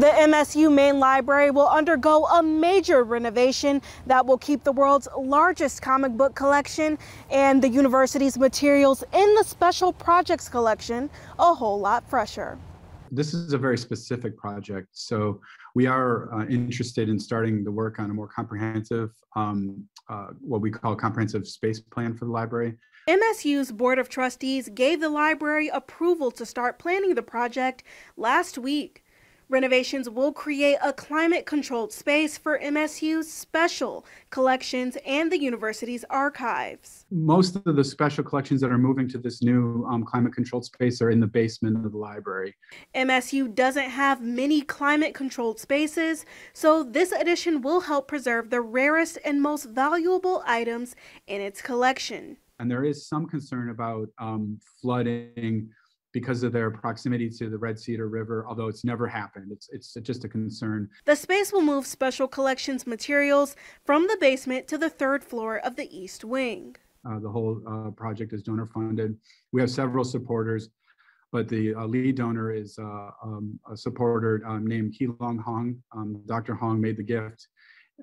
The MSU main library will undergo a major renovation that will keep the world's largest comic book collection and the university's materials in the special projects collection a whole lot fresher. This is a very specific project, so we are uh, interested in starting the work on a more comprehensive, um, uh, what we call comprehensive space plan for the library. MSU's Board of Trustees gave the library approval to start planning the project last week. Renovations will create a climate controlled space for MSU's special collections and the university's archives. Most of the special collections that are moving to this new um, climate controlled space are in the basement of the library. MSU doesn't have many climate controlled spaces, so this addition will help preserve the rarest and most valuable items in its collection. And there is some concern about um, flooding because of their proximity to the Red Cedar River, although it's never happened. It's, it's just a concern. The space will move special collections materials from the basement to the third floor of the East Wing. Uh, the whole uh, project is donor funded. We have several supporters, but the uh, lead donor is uh, um, a supporter um, named Long Hong. Um, Dr. Hong made the gift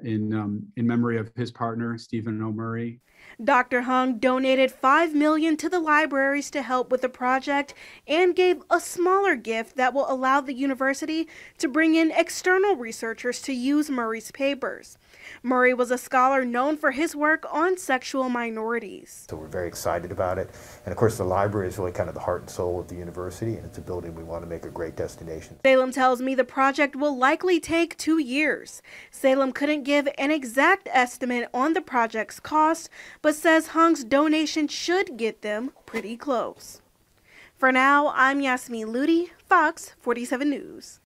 in um, in memory of his partner Stephen O'Murray. Dr. Hung donated five million to the libraries to help with the project and gave a smaller gift that will allow the university to bring in external researchers to use Murray's papers. Murray was a scholar known for his work on sexual minorities. So we're very excited about it. And of course, the library is really kind of the heart and soul of the university, and it's a building we want to make a great destination. Salem tells me the project will likely take two years. Salem couldn't give an exact estimate on the project's cost, but says Hung's donation should get them pretty close. For now, I'm Yasmin Ludi, Fox 47 News.